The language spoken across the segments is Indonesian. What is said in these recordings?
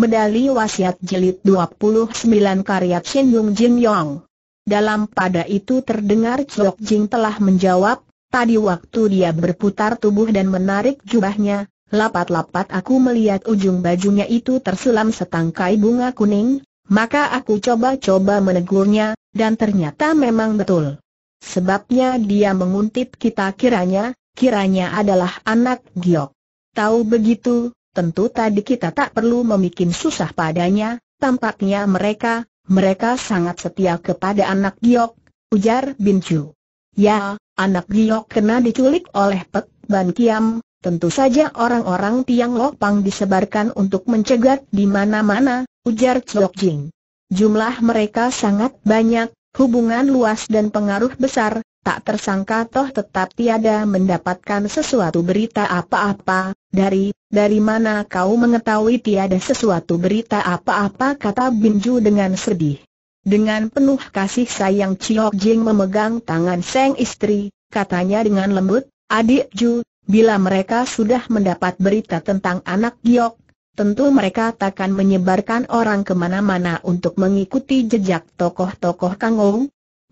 Medali Wasiat Jilid 29 Karya Chen Yong Jin Yong Dalam pada itu terdengar Chok Jing telah menjawab, tadi waktu dia berputar tubuh dan menarik jubahnya, lapat-lapat aku melihat ujung bajunya itu tersulam setangkai bunga kuning, maka aku coba-coba menegurnya, dan ternyata memang betul. Sebabnya dia menguntit kita kiranya, kiranya adalah anak giok. Tahu begitu, Tentu tadi kita tak perlu memikin susah padanya, tampaknya mereka, mereka sangat setia kepada anak Giok, ujar Bin Chu. Ya, anak Giok kena diculik oleh Pek Ban Kiam, tentu saja orang-orang Tiang Lopang disebarkan untuk mencegat di mana-mana, ujar Chok Jing. Jumlah mereka sangat banyak, hubungan luas dan pengaruh besar, tak tersangka toh tetap tiada mendapatkan sesuatu berita apa-apa, dari, dari mana kau mengetahui tiada sesuatu berita apa-apa kata Binju dengan sedih. Dengan penuh kasih sayang Chiok Jing memegang tangan sang istri, katanya dengan lembut, adik Ju, bila mereka sudah mendapat berita tentang anak Giok, tentu mereka takkan menyebarkan orang kemana-mana untuk mengikuti jejak tokoh-tokoh Kangou,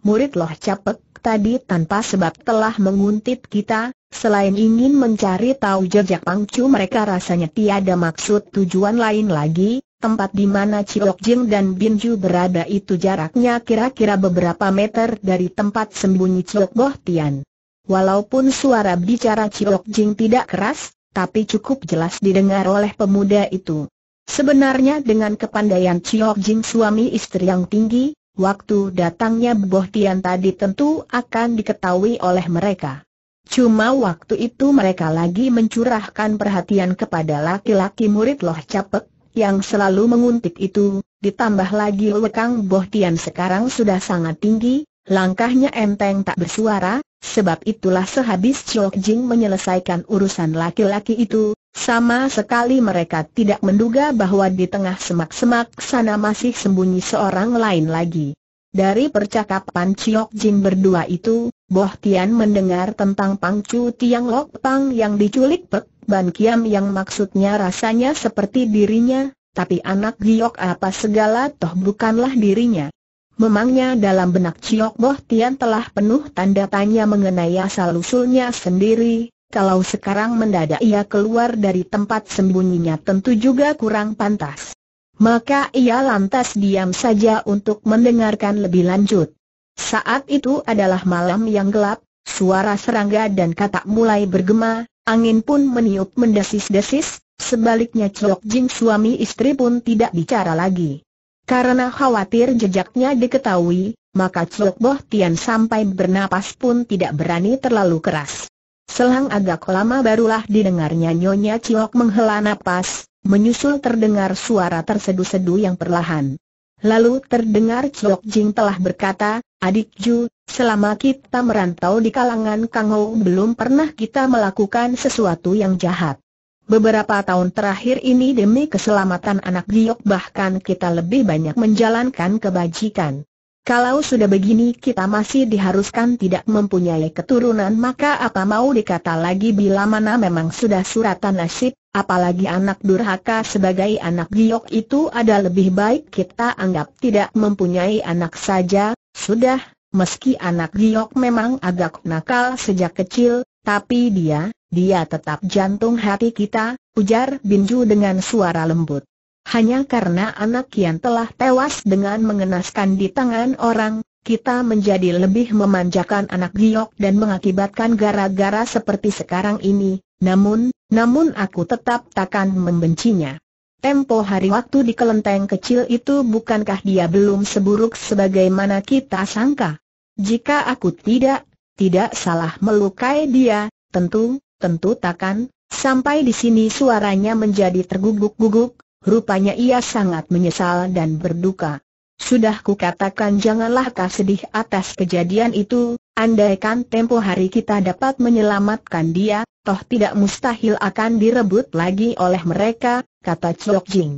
murid loh capek tadi tanpa sebab telah menguntit kita, selain ingin mencari tahu jejak pangcu mereka rasanya tiada maksud tujuan lain lagi, tempat di mana Ciok Jing dan Binju berada itu jaraknya kira-kira beberapa meter dari tempat sembunyi Ciok Boh Tian. Walaupun suara bicara Ciok Jing tidak keras, tapi cukup jelas didengar oleh pemuda itu. Sebenarnya dengan kepandaian Ciok Jing suami istri yang tinggi, waktu datangnya Bohtian tadi tentu akan diketahui oleh mereka. Cuma waktu itu mereka lagi mencurahkan perhatian kepada laki-laki murid Loh Capek, yang selalu menguntit itu, ditambah lagi Lekang Bohtian sekarang sudah sangat tinggi, langkahnya enteng tak bersuara, Sebab itulah sehabis Chok Jing menyelesaikan urusan laki-laki itu, sama sekali mereka tidak menduga bahwa di tengah semak-semak sana masih sembunyi seorang lain lagi. Dari percakapan Chok Jing berdua itu, Boh Tian mendengar tentang Pang Chu Tiang Lok Pang yang diculik Pek Ban Kiam yang maksudnya rasanya seperti dirinya, tapi anak giok apa segala toh bukanlah dirinya. Memangnya dalam benak Ciok Boh Tian telah penuh tanda tanya mengenai asal-usulnya sendiri, kalau sekarang mendadak ia keluar dari tempat sembunyinya tentu juga kurang pantas. Maka ia lantas diam saja untuk mendengarkan lebih lanjut. Saat itu adalah malam yang gelap, suara serangga dan katak mulai bergema, angin pun meniup mendesis-desis, sebaliknya Ciok Jing suami istri pun tidak bicara lagi. Karena khawatir jejaknya diketahui, maka Chok Boh Tian sampai bernapas pun tidak berani terlalu keras. Selang agak lama barulah didengarnya Nyonya Ciok menghela napas, menyusul terdengar suara tersedu-sedu yang perlahan. Lalu terdengar Ciok Jing telah berkata, Adik Ju, selama kita merantau di kalangan Kang Ho belum pernah kita melakukan sesuatu yang jahat. Beberapa tahun terakhir ini demi keselamatan anak giok bahkan kita lebih banyak menjalankan kebajikan. Kalau sudah begini kita masih diharuskan tidak mempunyai keturunan maka apa mau dikata lagi bila mana memang sudah suratan nasib, apalagi anak durhaka sebagai anak giok itu ada lebih baik kita anggap tidak mempunyai anak saja, sudah, meski anak giok memang agak nakal sejak kecil, tapi dia, dia tetap jantung hati kita, ujar Binju dengan suara lembut. Hanya karena anak yang telah tewas dengan mengenaskan di tangan orang, kita menjadi lebih memanjakan anak giok dan mengakibatkan gara-gara seperti sekarang ini, namun, namun aku tetap takkan membencinya. Tempo hari waktu di kelenteng kecil itu bukankah dia belum seburuk sebagaimana kita sangka? Jika aku tidak, tidak salah melukai dia, tentu, tentu takkan, sampai di sini suaranya menjadi terguguk-guguk, rupanya ia sangat menyesal dan berduka. Sudah kukatakan janganlah kau sedih atas kejadian itu, andaikan tempo hari kita dapat menyelamatkan dia, toh tidak mustahil akan direbut lagi oleh mereka, kata Chok Jing.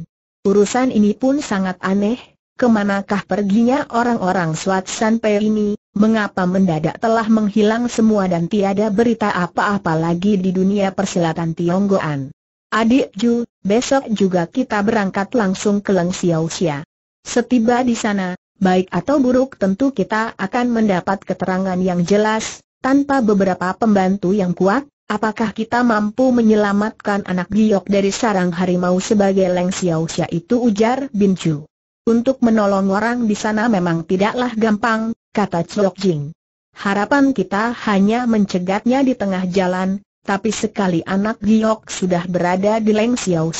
Urusan ini pun sangat aneh, kemanakah perginya orang-orang Swat sampai ini, Mengapa mendadak telah menghilang semua dan tiada berita apa-apa lagi di dunia persilatan Tionggoan? Adik Ju, besok juga kita berangkat langsung ke Leng Xiaoxia. Setiba di sana, baik atau buruk tentu kita akan mendapat keterangan yang jelas, tanpa beberapa pembantu yang kuat, apakah kita mampu menyelamatkan anak giok dari sarang harimau sebagai Leng Xiaoxia itu ujar Bin Ju. Untuk menolong orang di sana memang tidaklah gampang, kata Chok Jing. Harapan kita hanya mencegatnya di tengah jalan, tapi sekali anak giok sudah berada di Leng Xiao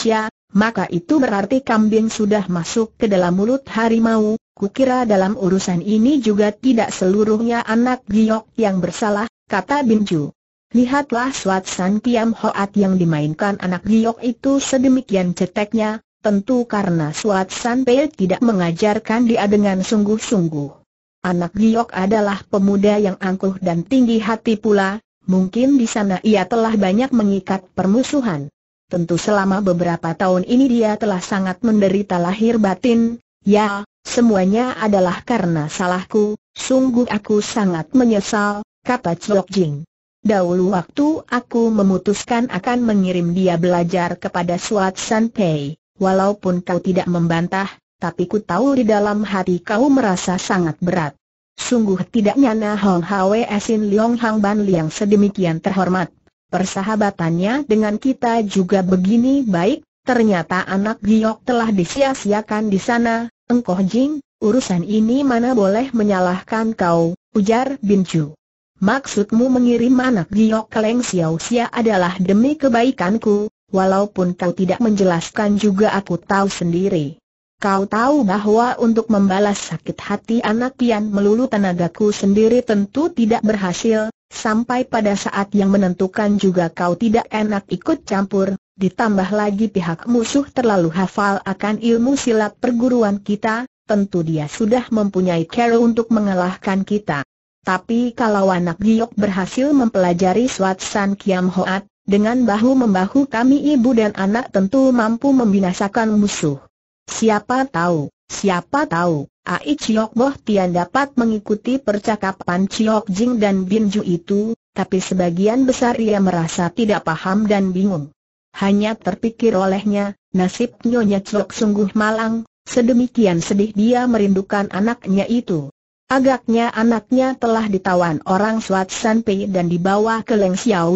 maka itu berarti kambing sudah masuk ke dalam mulut harimau. Kukira dalam urusan ini juga tidak seluruhnya anak giok yang bersalah, kata Binju. Lihatlah Swat San Kiam Hoat yang dimainkan anak giok itu sedemikian ceteknya, tentu karena Suat Sanpei tidak mengajarkan dia dengan sungguh-sungguh. Anak Giok adalah pemuda yang angkuh dan tinggi hati pula, mungkin di sana ia telah banyak mengikat permusuhan. Tentu selama beberapa tahun ini dia telah sangat menderita lahir batin, ya, semuanya adalah karena salahku, sungguh aku sangat menyesal, kata Chok Jing. Dahulu waktu aku memutuskan akan mengirim dia belajar kepada Suat Sanpei. Walaupun kau tidak membantah, tapi ku tahu di dalam hati kau merasa sangat berat. Sungguh tidak nyana Hong Hwe Sin Leong Hang Ban Liang sedemikian terhormat. Persahabatannya dengan kita juga begini baik, ternyata anak Giok telah disia-siakan di sana, engkoh Jing, urusan ini mana boleh menyalahkan kau, ujar Bin Chu. Maksudmu mengirim anak Giok ke Leng Xiao Xia adalah demi kebaikanku, Walaupun kau tidak menjelaskan juga aku tahu sendiri. Kau tahu bahwa untuk membalas sakit hati anak pian melulu tenagaku sendiri tentu tidak berhasil, sampai pada saat yang menentukan juga kau tidak enak ikut campur, ditambah lagi pihak musuh terlalu hafal akan ilmu silat perguruan kita, tentu dia sudah mempunyai cara untuk mengalahkan kita. Tapi kalau anak giok berhasil mempelajari Suat San Kiam Hoat, dengan bahu-membahu kami ibu dan anak tentu mampu membinasakan musuh. Siapa tahu, siapa tahu, Ai Chiok Boh Tian dapat mengikuti percakapan Chiok Jing dan Bin Ju itu, tapi sebagian besar ia merasa tidak paham dan bingung. Hanya terpikir olehnya, nasib Nyonya Chiok sungguh malang, sedemikian sedih dia merindukan anaknya itu. Agaknya anaknya telah ditawan orang Suat Sanpei dan dibawa ke Leng Xia,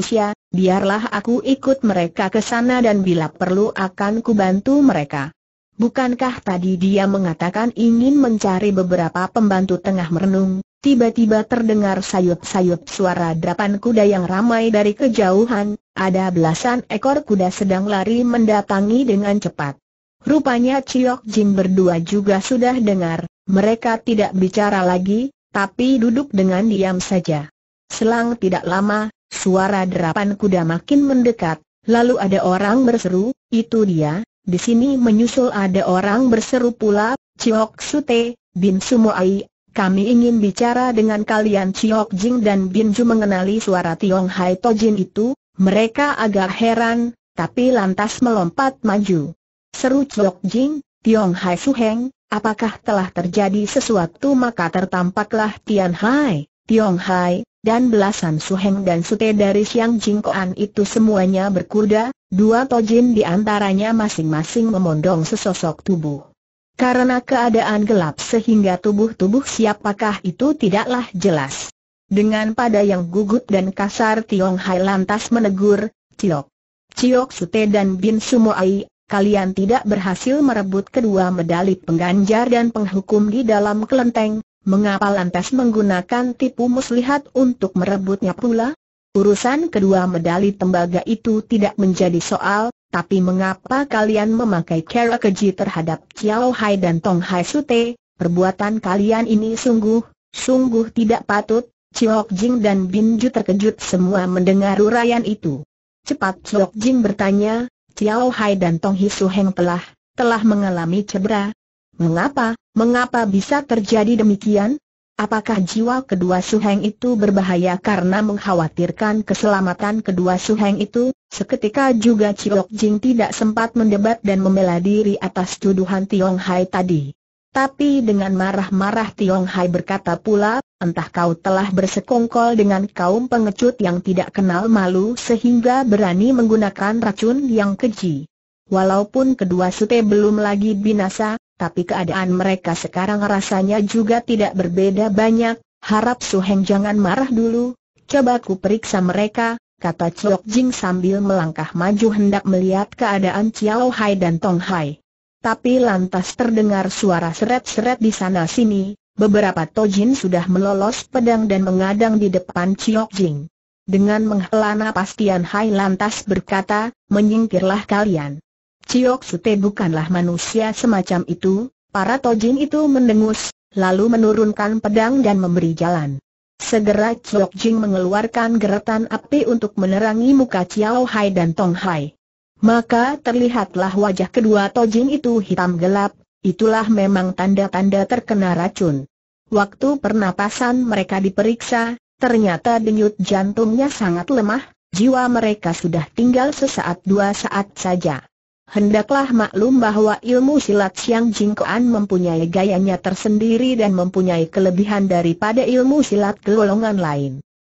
biarlah aku ikut mereka ke sana dan bila perlu akan kubantu mereka. Bukankah tadi dia mengatakan ingin mencari beberapa pembantu tengah merenung, tiba-tiba terdengar sayup-sayup suara derapan kuda yang ramai dari kejauhan, ada belasan ekor kuda sedang lari mendatangi dengan cepat. Rupanya Ciok Jin berdua juga sudah dengar, mereka tidak bicara lagi, tapi duduk dengan diam saja. Selang tidak lama, Suara derapan kuda makin mendekat, lalu ada orang berseru, itu dia, di sini menyusul ada orang berseru pula, Ciok Sute, Bin Sumoai, kami ingin bicara dengan kalian Ciok Jing dan Bin Ju mengenali suara Tiong Hai Tojin itu, mereka agak heran, tapi lantas melompat maju. Seru Ciok Jing, Tiong Hai Suheng, apakah telah terjadi sesuatu maka tertampaklah Tian Hai, Tiong Hai, dan belasan suheng dan sute dari Siang Jingkoan itu semuanya berkuda, dua tojin di antaranya masing-masing memondong sesosok tubuh. Karena keadaan gelap sehingga tubuh-tubuh siapakah itu tidaklah jelas. Dengan pada yang gugup dan kasar Tiong Hai lantas menegur, Ciok. Ciok Sute dan Bin Sumoai, kalian tidak berhasil merebut kedua medali pengganjar dan penghukum di dalam kelenteng, mengapa lantas menggunakan tipu muslihat untuk merebutnya pula? Urusan kedua medali tembaga itu tidak menjadi soal, tapi mengapa kalian memakai cara keji terhadap Chiao Hai dan Tong Hai Sute? Perbuatan kalian ini sungguh, sungguh tidak patut. Chiok Jing dan Bin Ju terkejut semua mendengar uraian itu. Cepat Chiok Jing bertanya, Chiao Hai dan Tong Su Heng telah, telah mengalami cedera. Mengapa, mengapa bisa terjadi demikian? Apakah jiwa kedua Su Heng itu berbahaya karena mengkhawatirkan keselamatan kedua Su Heng itu? Seketika juga Ciok Jing tidak sempat mendebat dan membela diri atas tuduhan Tiong Hai tadi. Tapi dengan marah-marah Tiong Hai berkata pula, entah kau telah bersekongkol dengan kaum pengecut yang tidak kenal malu sehingga berani menggunakan racun yang keji. Walaupun kedua sute belum lagi binasa, tapi keadaan mereka sekarang rasanya juga tidak berbeda banyak, harap Suheng jangan marah dulu, coba ku periksa mereka, kata Chiok Jing sambil melangkah maju hendak melihat keadaan Chiao Hai dan Tong Hai tapi lantas terdengar suara seret-seret di sana-sini, beberapa tojin sudah melolos pedang dan mengadang di depan Chiok Jing. Dengan menghela napas Tian Hai lantas berkata, menyingkirlah kalian. Chiok Sute bukanlah manusia semacam itu, para tojin itu mendengus, lalu menurunkan pedang dan memberi jalan. Segera Chiok Jing mengeluarkan geretan api untuk menerangi muka Chiao Hai dan Tong Hai. Maka terlihatlah wajah kedua Tojing itu hitam gelap, itulah memang tanda-tanda terkena racun. Waktu pernapasan mereka diperiksa, ternyata denyut jantungnya sangat lemah, jiwa mereka sudah tinggal sesaat dua saat saja. Hendaklah maklum bahwa ilmu silat Siang Jingkoan mempunyai gayanya tersendiri dan mempunyai kelebihan daripada ilmu silat golongan lain.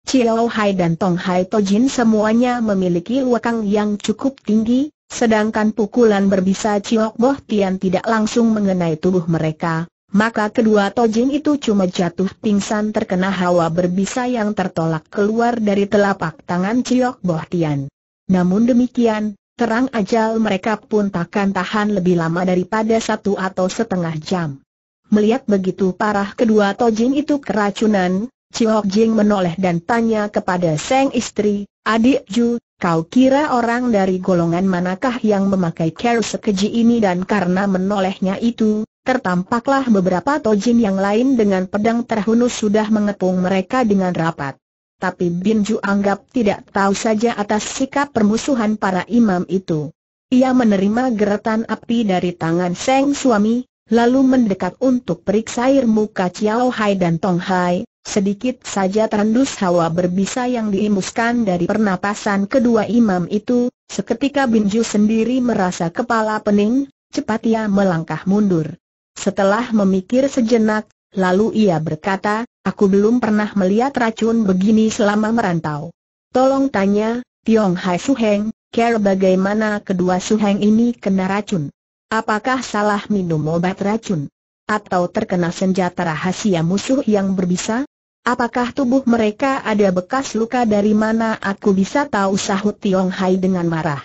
Chiao Hai dan Tong Hai Tojin semuanya memiliki wakang yang cukup tinggi, sedangkan pukulan berbisa Chiao Boh Tian tidak langsung mengenai tubuh mereka, maka kedua Tojin itu cuma jatuh pingsan terkena hawa berbisa yang tertolak keluar dari telapak tangan Chiao Boh Tian. Namun demikian, Terang ajal mereka pun takkan tahan lebih lama daripada satu atau setengah jam. Melihat begitu parah kedua Tojin itu keracunan, Chiok Jing menoleh dan tanya kepada sang istri, Adik Ju, kau kira orang dari golongan manakah yang memakai kerus sekeji ini dan karena menolehnya itu, tertampaklah beberapa tojin yang lain dengan pedang terhunus sudah mengepung mereka dengan rapat. Tapi Bin Ju anggap tidak tahu saja atas sikap permusuhan para imam itu. Ia menerima geretan api dari tangan Seng suami, lalu mendekat untuk periksa air muka Chiao Hai dan Tong Hai, Sedikit saja terendus hawa berbisa yang diimuskan dari pernapasan kedua imam itu, seketika Binju sendiri merasa kepala pening, cepat ia melangkah mundur. Setelah memikir sejenak, lalu ia berkata, aku belum pernah melihat racun begini selama merantau. Tolong tanya, Tiong Hai Su Heng, kira bagaimana kedua Su Heng ini kena racun? Apakah salah minum obat racun? Atau terkena senjata rahasia musuh yang berbisa? Apakah tubuh mereka ada bekas luka dari mana aku bisa tahu sahut Tiong Hai dengan marah.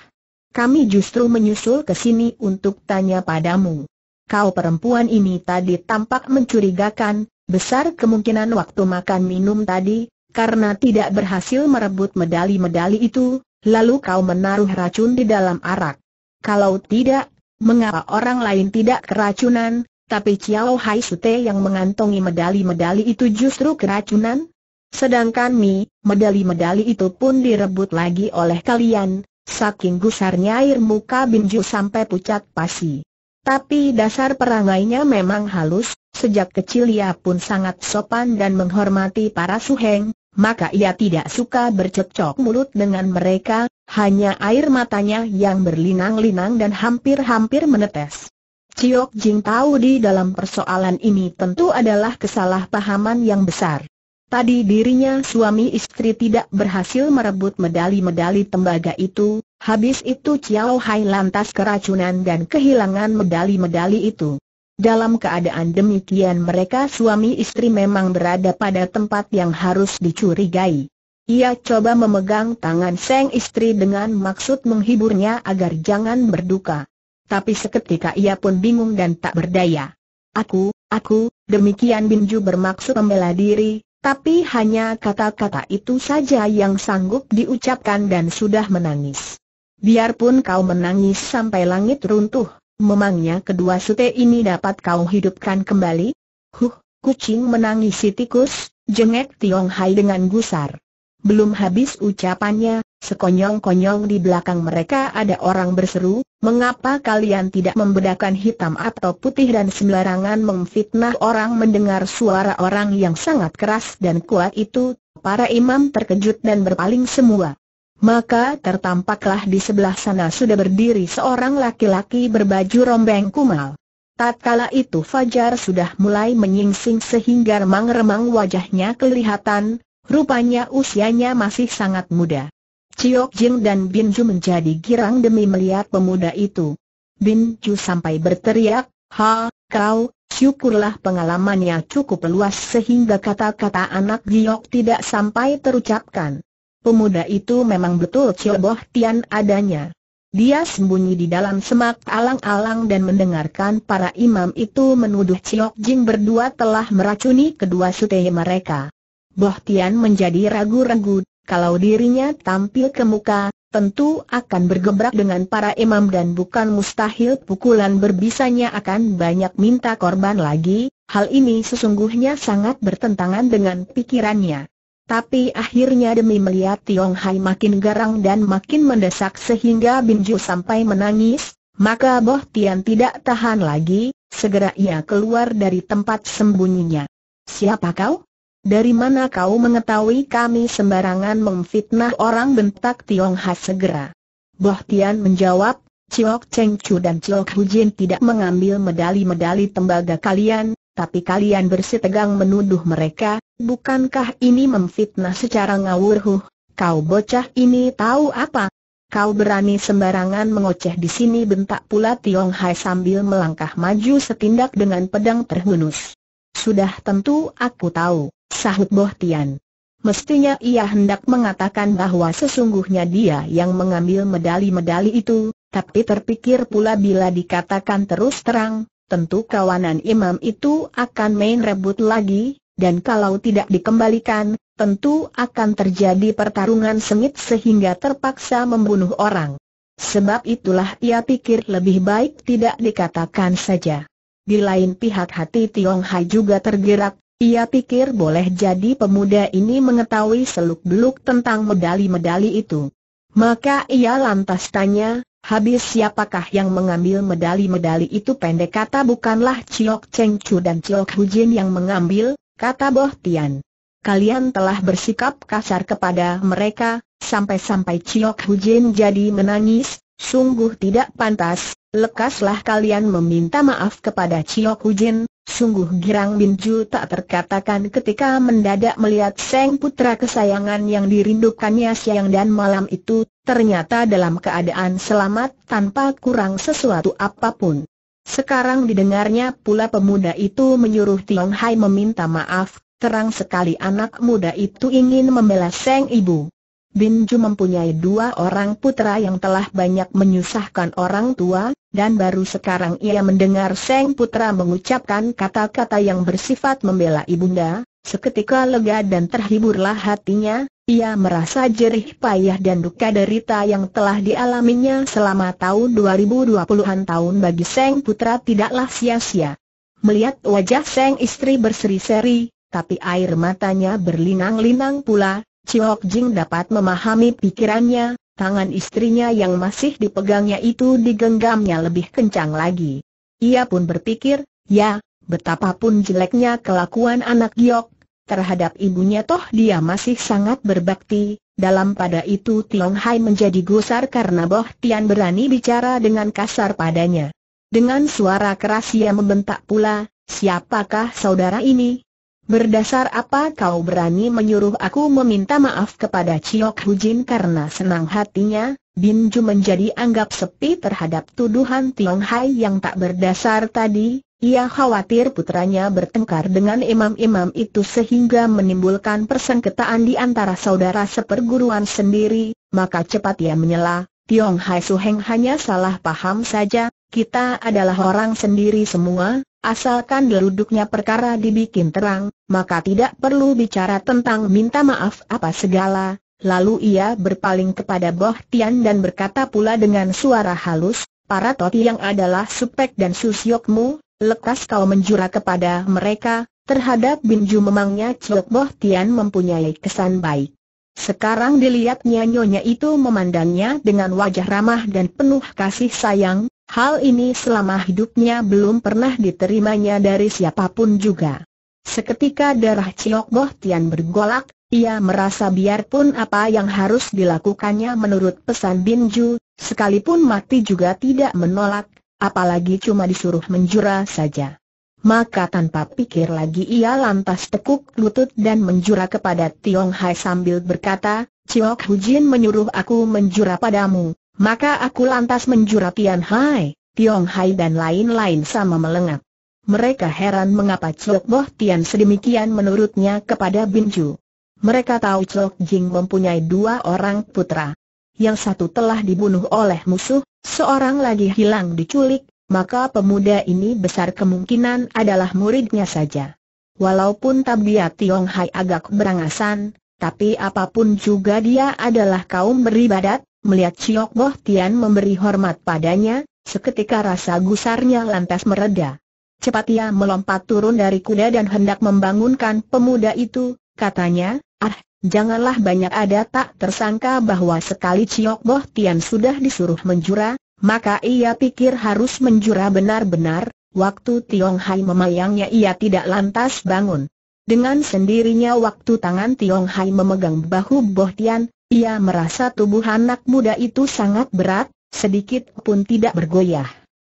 Kami justru menyusul ke sini untuk tanya padamu. Kau perempuan ini tadi tampak mencurigakan, besar kemungkinan waktu makan minum tadi, karena tidak berhasil merebut medali-medali itu, lalu kau menaruh racun di dalam arak. Kalau tidak, mengapa orang lain tidak keracunan, tapi Ciao Hai Sute yang mengantongi medali-medali itu justru keracunan? Sedangkan Mi, medali-medali itu pun direbut lagi oleh kalian, saking gusarnya air muka Binju sampai pucat pasi. Tapi dasar perangainya memang halus, sejak kecil ia pun sangat sopan dan menghormati para suheng, maka ia tidak suka bercocok mulut dengan mereka, hanya air matanya yang berlinang-linang dan hampir-hampir menetes. Ciok Jing tahu di dalam persoalan ini tentu adalah kesalahpahaman yang besar. Tadi dirinya suami istri tidak berhasil merebut medali-medali tembaga itu, habis itu Ciao Hai lantas keracunan dan kehilangan medali-medali itu. Dalam keadaan demikian mereka suami istri memang berada pada tempat yang harus dicurigai. Ia coba memegang tangan sang istri dengan maksud menghiburnya agar jangan berduka. Tapi seketika ia pun bingung dan tak berdaya. Aku, aku, demikian Binju bermaksud membela diri, tapi hanya kata-kata itu saja yang sanggup diucapkan dan sudah menangis. Biarpun kau menangis sampai langit runtuh, memangnya kedua sute ini dapat kau hidupkan kembali? Huh, kucing menangisi tikus, jengek Tiong Hai dengan gusar. Belum habis ucapannya, sekonyong-konyong di belakang mereka ada orang berseru, mengapa kalian tidak membedakan hitam atau putih dan sembarangan memfitnah orang mendengar suara orang yang sangat keras dan kuat itu, para imam terkejut dan berpaling semua. Maka tertampaklah di sebelah sana sudah berdiri seorang laki-laki berbaju rombeng kumal. Tatkala itu Fajar sudah mulai menyingsing sehingga remang-remang wajahnya kelihatan, Rupanya usianya masih sangat muda. Chiok Jing dan Bin Ju menjadi girang demi melihat pemuda itu. Bin Ju sampai berteriak, Ha, kau, syukurlah pengalamannya cukup luas sehingga kata-kata anak giok tidak sampai terucapkan. Pemuda itu memang betul Cioboh Tian adanya. Dia sembunyi di dalam semak alang-alang dan mendengarkan para imam itu menuduh Ciok Jing berdua telah meracuni kedua sutehi mereka. Bohtian menjadi ragu-ragu, kalau dirinya tampil ke muka, tentu akan bergebrak dengan para imam dan bukan mustahil pukulan berbisanya akan banyak minta korban lagi, hal ini sesungguhnya sangat bertentangan dengan pikirannya. Tapi akhirnya demi melihat Tiong Hai makin garang dan makin mendesak sehingga Binju sampai menangis, maka Boh Tian tidak tahan lagi, segera ia keluar dari tempat sembunyinya. Siapa kau? Dari mana kau mengetahui kami sembarangan memfitnah orang bentak Tiong Ha segera? Boh Tian menjawab, Ciok Cheng Chu dan Ciok Jin tidak mengambil medali-medali tembaga kalian, tapi kalian bersitegang menuduh mereka, bukankah ini memfitnah secara ngawur Kau bocah ini tahu apa? Kau berani sembarangan mengoceh di sini bentak pula Tiong Hai sambil melangkah maju setindak dengan pedang terhunus. Sudah tentu aku tahu sahut Boh Tian. Mestinya ia hendak mengatakan bahwa sesungguhnya dia yang mengambil medali-medali itu, tapi terpikir pula bila dikatakan terus terang, tentu kawanan imam itu akan main rebut lagi, dan kalau tidak dikembalikan, tentu akan terjadi pertarungan sengit sehingga terpaksa membunuh orang. Sebab itulah ia pikir lebih baik tidak dikatakan saja. Di lain pihak hati Tiong Hai juga tergerak, ia pikir boleh jadi pemuda ini mengetahui seluk-beluk tentang medali-medali itu. Maka ia lantas tanya, habis siapakah yang mengambil medali-medali itu pendek kata bukanlah Ciok Cheng Chu dan Ciok Hujin yang mengambil, kata Boh Tian. Kalian telah bersikap kasar kepada mereka, sampai-sampai Ciok Hujin jadi menangis, sungguh tidak pantas, Lekaslah kalian meminta maaf kepada Chio Kujin, sungguh Girang Binju tak terkatakan ketika mendadak melihat Seng Putra kesayangan yang dirindukannya siang dan malam itu, ternyata dalam keadaan selamat tanpa kurang sesuatu apapun. Sekarang didengarnya pula pemuda itu menyuruh Tiong Hai meminta maaf, terang sekali anak muda itu ingin membela Seng Ibu. Binju mempunyai dua orang putra yang telah banyak menyusahkan orang tua, dan baru sekarang ia mendengar Seng Putra mengucapkan kata-kata yang bersifat membela ibunda, seketika lega dan terhiburlah hatinya, ia merasa jerih payah dan duka derita yang telah dialaminya selama tahun 2020-an tahun bagi Seng Putra tidaklah sia-sia. Melihat wajah Seng istri berseri-seri, tapi air matanya berlinang-linang pula, Chiok Jing dapat memahami pikirannya, tangan istrinya yang masih dipegangnya itu digenggamnya lebih kencang lagi. Ia pun berpikir, ya, betapapun jeleknya kelakuan anak Giok, terhadap ibunya toh dia masih sangat berbakti, dalam pada itu Tiong Hai menjadi gusar karena Boh Tian berani bicara dengan kasar padanya. Dengan suara keras ia membentak pula, siapakah saudara ini? Berdasar apa kau berani menyuruh aku meminta maaf kepada Ciok Hujin karena senang hatinya? Bin Ju menjadi anggap sepi terhadap tuduhan Tiong Hai yang tak berdasar tadi. Ia khawatir putranya bertengkar dengan imam-imam itu sehingga menimbulkan persengketaan di antara saudara seperguruan sendiri, maka cepat ia menyela, Tiong Hai Suheng hanya salah paham saja, kita adalah orang sendiri semua, asalkan deruduknya perkara dibikin terang, maka tidak perlu bicara tentang minta maaf apa segala. Lalu ia berpaling kepada Boh Tian dan berkata pula dengan suara halus, para toti yang adalah Supek dan Susyokmu, lekas kau menjura kepada mereka, terhadap Binju memangnya Ciok Boh Tian mempunyai kesan baik. Sekarang dilihatnya nyonya itu memandangnya dengan wajah ramah dan penuh kasih sayang, Hal ini selama hidupnya belum pernah diterimanya dari siapapun juga. Seketika darah Ciok Boh Tian bergolak, ia merasa biarpun apa yang harus dilakukannya menurut pesan Binju, sekalipun mati juga tidak menolak, apalagi cuma disuruh menjura saja. Maka tanpa pikir lagi ia lantas tekuk lutut dan menjura kepada Tiong Hai sambil berkata, Ciok Hu Jin menyuruh aku menjura padamu, maka aku lantas menjura Tian Hai, Tiong Hai dan lain-lain sama melengak. Mereka heran mengapa Clok Boh Tian sedemikian menurutnya kepada Binju. Mereka tahu Cok Jing mempunyai dua orang putra. Yang satu telah dibunuh oleh musuh, seorang lagi hilang diculik, maka pemuda ini besar kemungkinan adalah muridnya saja. Walaupun tabiat Tiong Hai agak berangasan, tapi apapun juga dia adalah kaum beribadat, Melihat Chiok Boh Tian memberi hormat padanya, seketika rasa gusarnya lantas mereda. Cepat ia melompat turun dari kuda dan hendak membangunkan pemuda itu, katanya, ah, janganlah banyak ada tak tersangka bahwa sekali Chiok Boh Tian sudah disuruh menjura, maka ia pikir harus menjura benar-benar, waktu Tiong Hai memayangnya ia tidak lantas bangun. Dengan sendirinya waktu tangan Tiong Hai memegang bahu Boh Tian, ia merasa tubuh anak muda itu sangat berat, sedikit pun tidak bergoyah.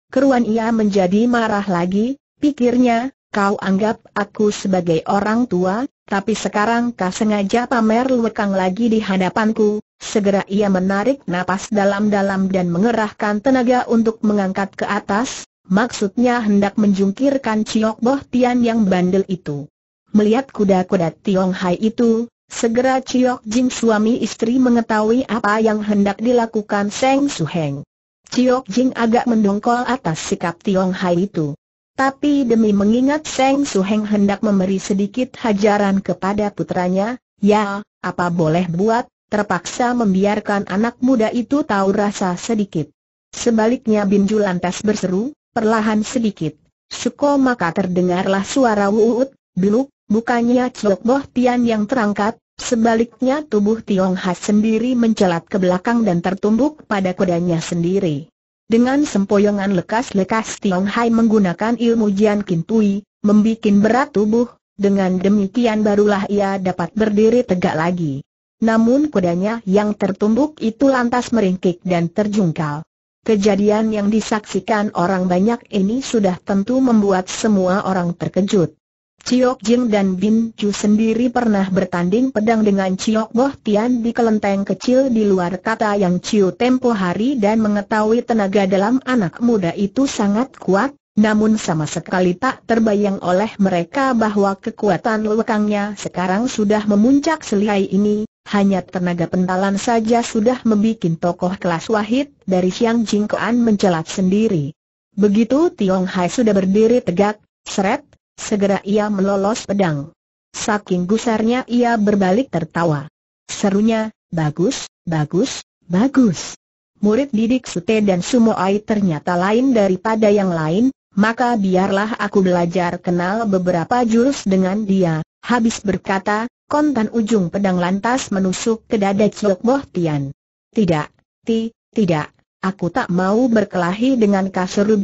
Keruan ia menjadi marah lagi, pikirnya, kau anggap aku sebagai orang tua, tapi sekarang kau sengaja pamer lekang lagi di hadapanku. Segera ia menarik napas dalam-dalam dan mengerahkan tenaga untuk mengangkat ke atas, maksudnya hendak menjungkirkan Ciok Boh Tian yang bandel itu. Melihat kuda-kuda Tiong Hai itu, Segera Chiok Jin suami istri mengetahui apa yang hendak dilakukan Seng Su Heng. Chiok Jin agak mendongkol atas sikap Tiong Hai itu. Tapi demi mengingat Seng Su Heng hendak memberi sedikit hajaran kepada putranya, ya, apa boleh buat, terpaksa membiarkan anak muda itu tahu rasa sedikit. Sebaliknya Ju lantas berseru, perlahan sedikit. Suko maka terdengarlah suara wuut, biluk, Bukannya Chok Boh Tian yang terangkat, sebaliknya tubuh Tiong Ha sendiri mencelat ke belakang dan tertumbuk pada kudanya sendiri. Dengan sempoyongan lekas-lekas Tiong Hai menggunakan ilmu Jian Kintui, membikin berat tubuh, dengan demikian barulah ia dapat berdiri tegak lagi. Namun kudanya yang tertumbuk itu lantas meringkik dan terjungkal. Kejadian yang disaksikan orang banyak ini sudah tentu membuat semua orang terkejut. Ciok Jing dan Bin Chu sendiri pernah bertanding pedang dengan Ciok Boh Tian di kelenteng kecil di luar kata yang Ciu tempo hari dan mengetahui tenaga dalam anak muda itu sangat kuat, namun sama sekali tak terbayang oleh mereka bahwa kekuatan lekangnya sekarang sudah memuncak selihai ini, hanya tenaga pentalan saja sudah membuat tokoh kelas wahid dari Xiang Jingkoan mencelat sendiri. Begitu Tiong Hai sudah berdiri tegak, seret, Segera ia melolos pedang. Saking gusarnya ia berbalik tertawa. Serunya, bagus, bagus, bagus. Murid didik Sute dan Sumoai ternyata lain daripada yang lain, maka biarlah aku belajar kenal beberapa jurus dengan dia. Habis berkata, kontan ujung pedang lantas menusuk ke dada Cilok Boh Tian. Tidak, ti, tidak, Aku tak mau berkelahi dengan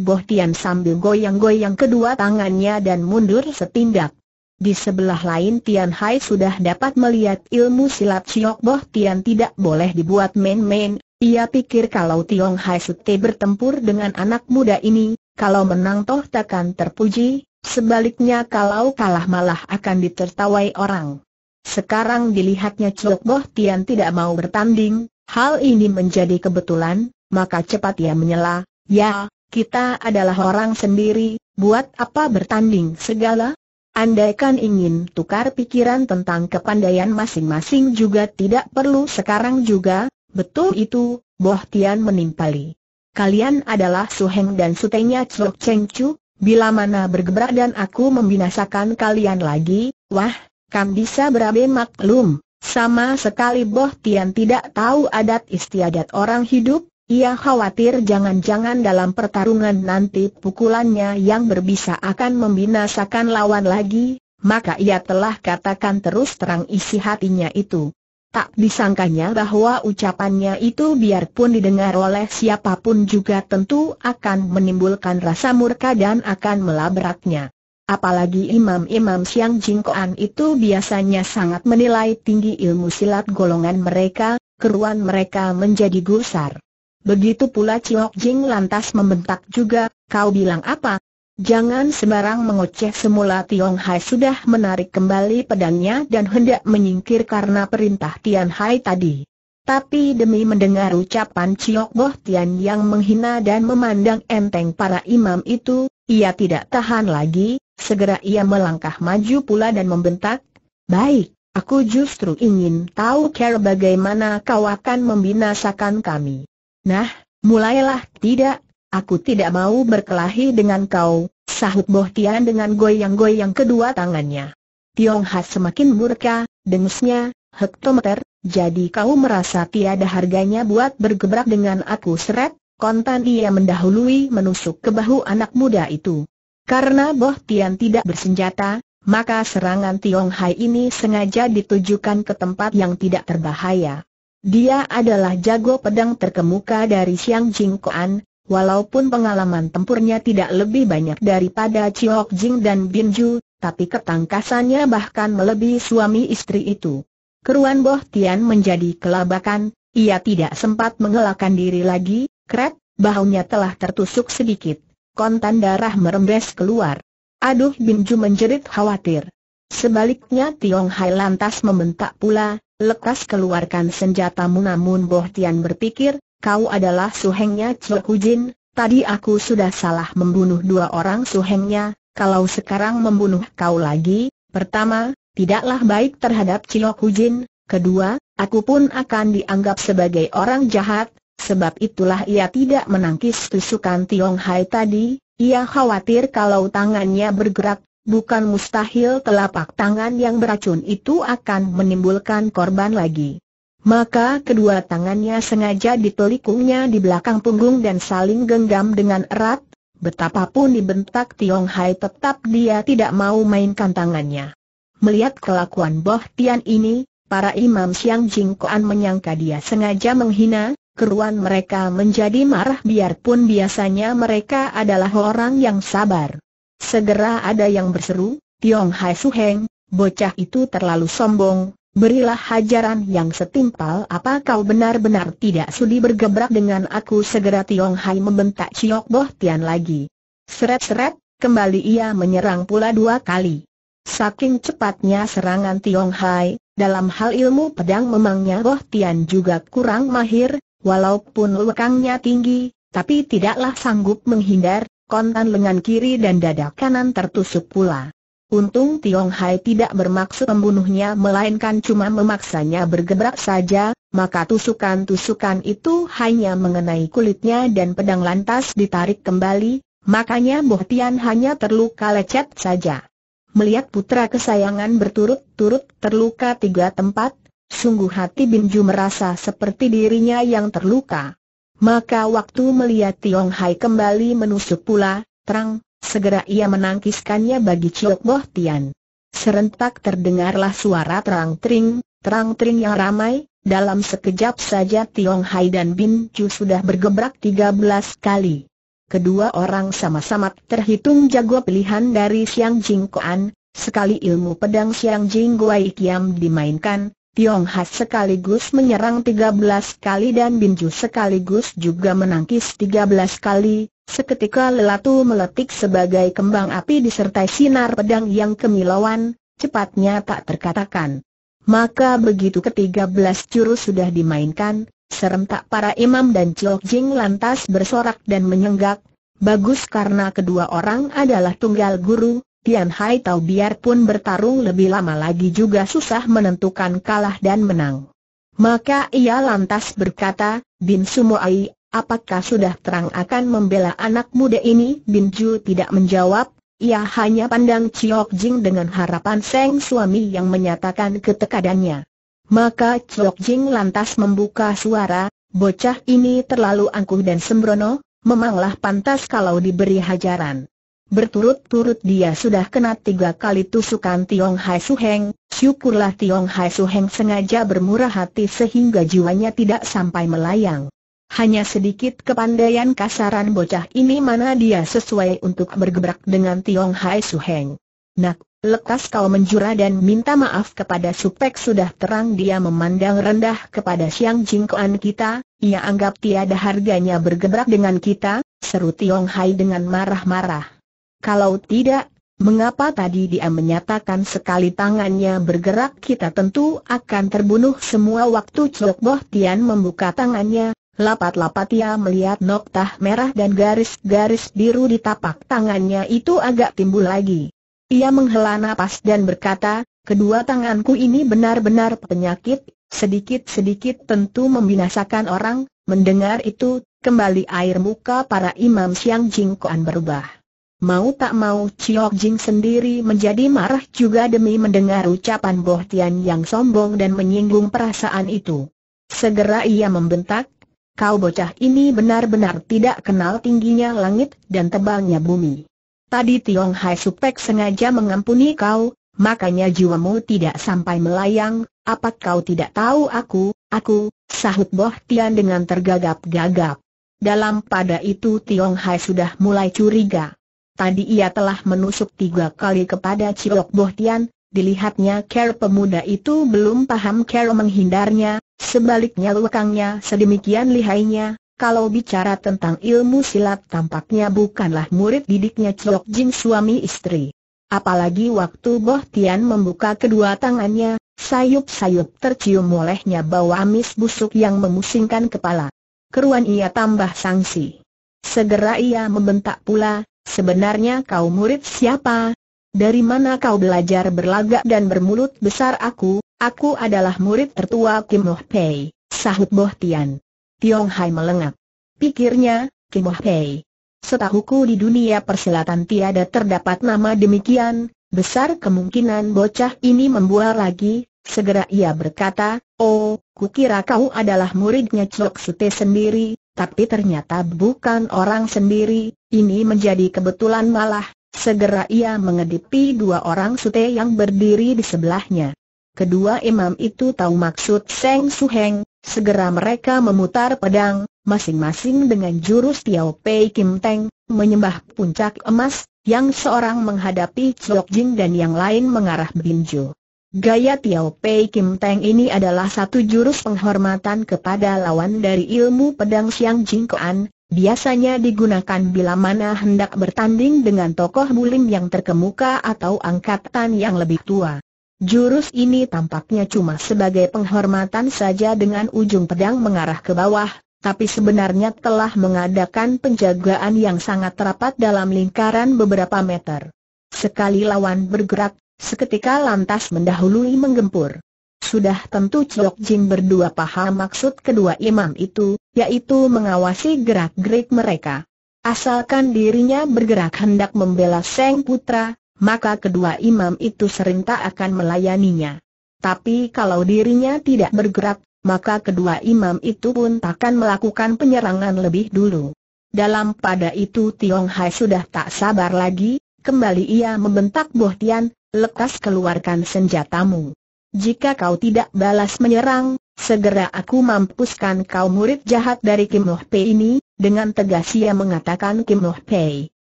Boh Tian sambil goyang-goyang kedua tangannya dan mundur setindak. Di sebelah lain Tian Hai sudah dapat melihat ilmu silat Siok Boh Tian tidak boleh dibuat main-main. Ia pikir kalau Tiong Hai Sute bertempur dengan anak muda ini, kalau menang toh takkan terpuji, sebaliknya kalau kalah malah akan ditertawai orang. Sekarang dilihatnya Siok Boh Tian tidak mau bertanding, hal ini menjadi kebetulan, maka cepat ia menyela, ya, kita adalah orang sendiri, buat apa bertanding segala? Andaikan ingin tukar pikiran tentang kepandaian masing-masing juga tidak perlu sekarang juga, betul itu, Boh Tian menimpali. Kalian adalah Su Heng dan Sutenya Cok Cheng Chu, bila mana bergebrak dan aku membinasakan kalian lagi, wah, kan bisa berabe maklum, sama sekali Boh Tian tidak tahu adat istiadat orang hidup, ia khawatir jangan-jangan dalam pertarungan nanti pukulannya yang berbisa akan membinasakan lawan lagi, maka ia telah katakan terus terang isi hatinya itu. Tak disangkanya bahwa ucapannya itu biarpun didengar oleh siapapun juga tentu akan menimbulkan rasa murka dan akan melabraknya. Apalagi imam-imam Siang Jingkoan itu biasanya sangat menilai tinggi ilmu silat golongan mereka, keruan mereka menjadi gusar. Begitu pula Ciok Jing lantas membentak juga, kau bilang apa? Jangan sembarang mengoceh semula Tiong Hai sudah menarik kembali pedangnya dan hendak menyingkir karena perintah Tian Hai tadi. Tapi demi mendengar ucapan Ciok Boh Tian yang menghina dan memandang enteng para imam itu, ia tidak tahan lagi, segera ia melangkah maju pula dan membentak, Baik, aku justru ingin tahu cara bagaimana kau akan membinasakan kami. Nah, mulailah tidak, aku tidak mau berkelahi dengan kau, sahut Boh Tian dengan goyang-goyang kedua tangannya. Tiong Ha semakin murka, dengusnya, hektometer, jadi kau merasa tiada harganya buat bergebrak dengan aku seret, kontan ia mendahului menusuk ke bahu anak muda itu. Karena Boh Tian tidak bersenjata, maka serangan Tiong Hai ini sengaja ditujukan ke tempat yang tidak terbahaya. Dia adalah jago pedang terkemuka dari Xiang Jingkoan, walaupun pengalaman tempurnya tidak lebih banyak daripada Chiok Jing dan Binju, tapi ketangkasannya bahkan melebihi suami istri itu. Keruan Boh Tian menjadi kelabakan, ia tidak sempat mengelakkan diri lagi, kret, bahunya telah tertusuk sedikit, kontan darah merembes keluar. Aduh Binju menjerit khawatir. Sebaliknya Tiong Hai lantas membentak pula, lekas keluarkan senjatamu namun Boh Tian berpikir, kau adalah suhengnya Hu Hujin, tadi aku sudah salah membunuh dua orang suhengnya, kalau sekarang membunuh kau lagi, pertama, tidaklah baik terhadap Hu Hujin, kedua, aku pun akan dianggap sebagai orang jahat, sebab itulah ia tidak menangkis tusukan Tiong Hai tadi, ia khawatir kalau tangannya bergerak, bukan mustahil telapak tangan yang beracun itu akan menimbulkan korban lagi. Maka kedua tangannya sengaja ditelikungnya di belakang punggung dan saling genggam dengan erat, betapapun dibentak Tiong Hai tetap dia tidak mau mainkan tangannya. Melihat kelakuan Boh Tian ini, para imam Siang Jing Koan menyangka dia sengaja menghina, keruan mereka menjadi marah biarpun biasanya mereka adalah orang yang sabar. Segera ada yang berseru, Tiong Hai Suheng, bocah itu terlalu sombong, berilah hajaran yang setimpal apa kau benar-benar tidak sudi bergebrak dengan aku segera Tiong Hai membentak Chiok Boh Tian lagi. Seret-seret, kembali ia menyerang pula dua kali. Saking cepatnya serangan Tiong Hai, dalam hal ilmu pedang memangnya Boh Tian juga kurang mahir, walaupun lekangnya tinggi, tapi tidaklah sanggup menghindar, kontan lengan kiri dan dada kanan tertusuk pula. Untung Tiong Hai tidak bermaksud membunuhnya melainkan cuma memaksanya bergebrak saja, maka tusukan-tusukan itu hanya mengenai kulitnya dan pedang lantas ditarik kembali, makanya Boh Tian hanya terluka lecet saja. Melihat putra kesayangan berturut-turut terluka tiga tempat, Sungguh hati Binju merasa seperti dirinya yang terluka. Maka waktu melihat Tiong Hai kembali menusuk pula, terang, segera ia menangkiskannya bagi Chiok Boh Tian. Serentak terdengarlah suara terang-tering, terang-tering yang ramai, dalam sekejap saja Tiong Hai dan Bin Chu sudah bergebrak 13 kali. Kedua orang sama-sama terhitung jago pilihan dari Siang Jingkoan, sekali ilmu pedang Siang Jing Guai Kiam dimainkan, Tiong Has sekaligus menyerang 13 kali dan Binju sekaligus juga menangkis 13 kali, seketika lelatu meletik sebagai kembang api disertai sinar pedang yang kemilauan, cepatnya tak terkatakan. Maka begitu ketiga belas jurus sudah dimainkan, serentak para imam dan Chok Jing lantas bersorak dan menyenggak, bagus karena kedua orang adalah tunggal guru, Tian Hai tahu biarpun bertarung lebih lama lagi juga susah menentukan kalah dan menang. Maka ia lantas berkata, Bin Sumoai, apakah sudah terang akan membela anak muda ini? Bin Ju tidak menjawab, ia hanya pandang Chiok Jing dengan harapan Seng suami yang menyatakan ketekadannya. Maka Chiok Jing lantas membuka suara, bocah ini terlalu angkuh dan sembrono, memanglah pantas kalau diberi hajaran. Berturut-turut dia sudah kena tiga kali tusukan Tiong Hai Su Heng, syukurlah Tiong Hai Su Heng sengaja bermurah hati sehingga jiwanya tidak sampai melayang. Hanya sedikit kepandaian kasaran bocah ini mana dia sesuai untuk bergebrak dengan Tiong Hai Su Heng. Nak, lekas kau menjura dan minta maaf kepada Supek sudah terang dia memandang rendah kepada Siang Jingkoan kita, ia anggap tiada harganya bergebrak dengan kita, seru Tiong Hai dengan marah-marah. Kalau tidak, mengapa tadi dia menyatakan sekali tangannya bergerak kita tentu akan terbunuh semua waktu Cok Boh Tian membuka tangannya, lapat-lapat ia melihat noktah merah dan garis-garis biru di tapak tangannya itu agak timbul lagi. Ia menghela nafas dan berkata, kedua tanganku ini benar-benar penyakit, sedikit-sedikit tentu membinasakan orang, mendengar itu, kembali air muka para imam Siang Jingkoan berubah. Mau tak mau Chiok Jing sendiri menjadi marah juga demi mendengar ucapan Boh Tian yang sombong dan menyinggung perasaan itu. Segera ia membentak, kau bocah ini benar-benar tidak kenal tingginya langit dan tebalnya bumi. Tadi Tiong Hai Supek sengaja mengampuni kau, makanya jiwamu tidak sampai melayang, apa kau tidak tahu aku, aku, sahut Boh Tian dengan tergagap-gagap. Dalam pada itu Tiong Hai sudah mulai curiga. Tadi ia telah menusuk tiga kali kepada Ciok Bohtian, dilihatnya Ker pemuda itu belum paham Ker menghindarnya, sebaliknya lekangnya sedemikian lihainya, kalau bicara tentang ilmu silat tampaknya bukanlah murid didiknya Ciok Jin suami istri. Apalagi waktu Bohtian membuka kedua tangannya, sayup-sayup tercium olehnya bau amis busuk yang memusingkan kepala. Keruan ia tambah sanksi. Segera ia membentak pula, Sebenarnya kau murid siapa? Dari mana kau belajar berlagak dan bermulut besar aku? Aku adalah murid tertua Kim Oh Pei, sahut Boh Tian. Tiong Hai melengak. Pikirnya, Kim Oh Pei. Setahuku di dunia persilatan tiada terdapat nama demikian, besar kemungkinan bocah ini membuah lagi, segera ia berkata, Oh, kukira kau adalah muridnya Chok Sute sendiri, tapi ternyata bukan orang sendiri, ini menjadi kebetulan malah, segera ia mengedipi dua orang sute yang berdiri di sebelahnya. Kedua imam itu tahu maksud Seng Suheng, segera mereka memutar pedang, masing-masing dengan jurus Tiao Pei Kim Teng, menyembah puncak emas, yang seorang menghadapi Chok Jing dan yang lain mengarah Binjo. Gaya Tiao Pei Kim Teng ini adalah satu jurus penghormatan kepada lawan dari ilmu pedang Siang jing Jingkoan, biasanya digunakan bila mana hendak bertanding dengan tokoh bulim yang terkemuka atau angkatan yang lebih tua. Jurus ini tampaknya cuma sebagai penghormatan saja dengan ujung pedang mengarah ke bawah, tapi sebenarnya telah mengadakan penjagaan yang sangat rapat dalam lingkaran beberapa meter. Sekali lawan bergerak, Seketika lantas mendahului menggempur. Sudah tentu Chok Jing berdua paham maksud kedua imam itu, yaitu mengawasi gerak-gerik mereka. Asalkan dirinya bergerak hendak membela Seng Putra, maka kedua imam itu serentak akan melayaninya. Tapi kalau dirinya tidak bergerak, maka kedua imam itu pun takkan melakukan penyerangan lebih dulu. Dalam pada itu Tiong Hai sudah tak sabar lagi, kembali ia membentak Boh Tian, lekas keluarkan senjatamu. Jika kau tidak balas menyerang, segera aku mampuskan kau murid jahat dari Kim Noh Pei ini, dengan tegas ia mengatakan Kim Noh Pei,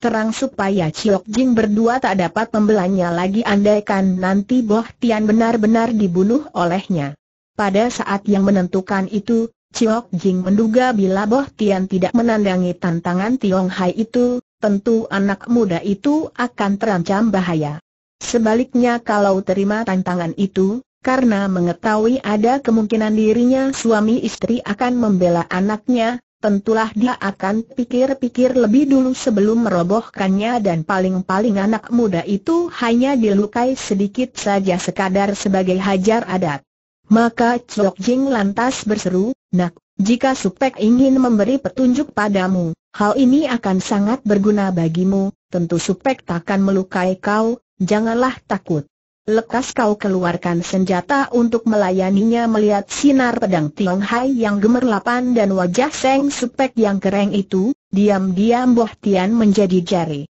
terang supaya Chiok Jing berdua tak dapat membelanya lagi andaikan nanti Boh Tian benar-benar dibunuh olehnya. Pada saat yang menentukan itu, Chiok Jing menduga bila Boh Tian tidak menandangi tantangan Tiong Hai itu, tentu anak muda itu akan terancam bahaya. Sebaliknya kalau terima tantangan itu, karena mengetahui ada kemungkinan dirinya suami istri akan membela anaknya, tentulah dia akan pikir-pikir lebih dulu sebelum merobohkannya dan paling-paling anak muda itu hanya dilukai sedikit saja sekadar sebagai hajar adat. Maka Chok Jing lantas berseru, nak, jika Supek ingin memberi petunjuk padamu, hal ini akan sangat berguna bagimu, tentu Supek takkan melukai kau, Janganlah takut. Lekas kau keluarkan senjata untuk melayaninya melihat sinar pedang Tiong Hai yang gemerlapan dan wajah Seng Supek yang kereng itu, diam-diam Boh Tian menjadi jari.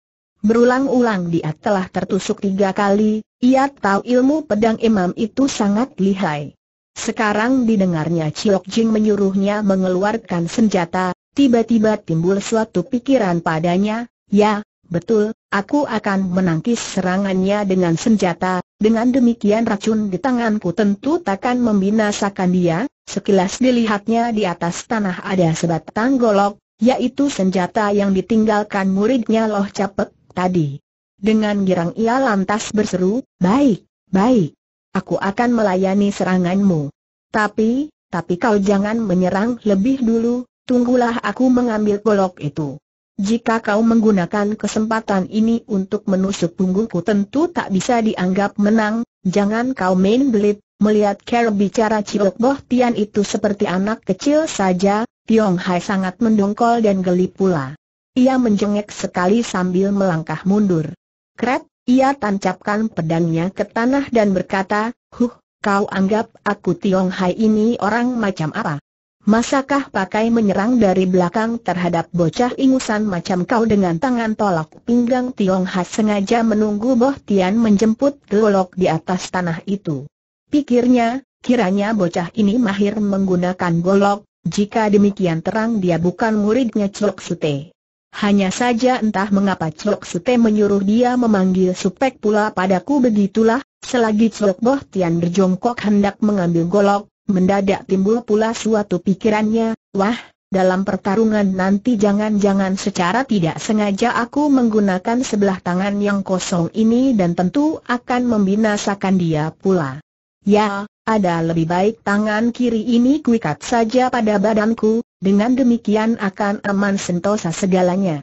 Berulang-ulang dia telah tertusuk tiga kali, ia tahu ilmu pedang imam itu sangat lihai. Sekarang didengarnya Chiok Jing menyuruhnya mengeluarkan senjata, tiba-tiba timbul suatu pikiran padanya, ya, betul, aku akan menangkis serangannya dengan senjata, dengan demikian racun di tanganku tentu takkan membinasakan dia, sekilas dilihatnya di atas tanah ada sebatang golok, yaitu senjata yang ditinggalkan muridnya Loh Capek tadi. Dengan girang ia lantas berseru, baik, baik, aku akan melayani seranganmu. Tapi, tapi kau jangan menyerang lebih dulu, tunggulah aku mengambil golok itu. Jika kau menggunakan kesempatan ini untuk menusuk punggungku tentu tak bisa dianggap menang, jangan kau main belit, melihat cara bicara Ciok Boh Tian itu seperti anak kecil saja, Tiong Hai sangat mendongkol dan geli pula. Ia menjengek sekali sambil melangkah mundur. Kret, ia tancapkan pedangnya ke tanah dan berkata, Huh, kau anggap aku Tiong Hai ini orang macam apa? Masakah pakai menyerang dari belakang terhadap bocah ingusan macam kau dengan tangan tolak pinggang Tiong Ha sengaja menunggu Boh Tian menjemput golok di atas tanah itu. Pikirnya, kiranya bocah ini mahir menggunakan golok, jika demikian terang dia bukan muridnya Chok Sute. Hanya saja entah mengapa Chok Sute menyuruh dia memanggil Supek pula padaku begitulah, selagi Chok Boh Tian berjongkok hendak mengambil golok, Mendadak timbul pula suatu pikirannya, wah, dalam pertarungan nanti jangan-jangan secara tidak sengaja aku menggunakan sebelah tangan yang kosong ini dan tentu akan membinasakan dia pula. Ya, ada lebih baik tangan kiri ini kuikat saja pada badanku, dengan demikian akan aman sentosa segalanya.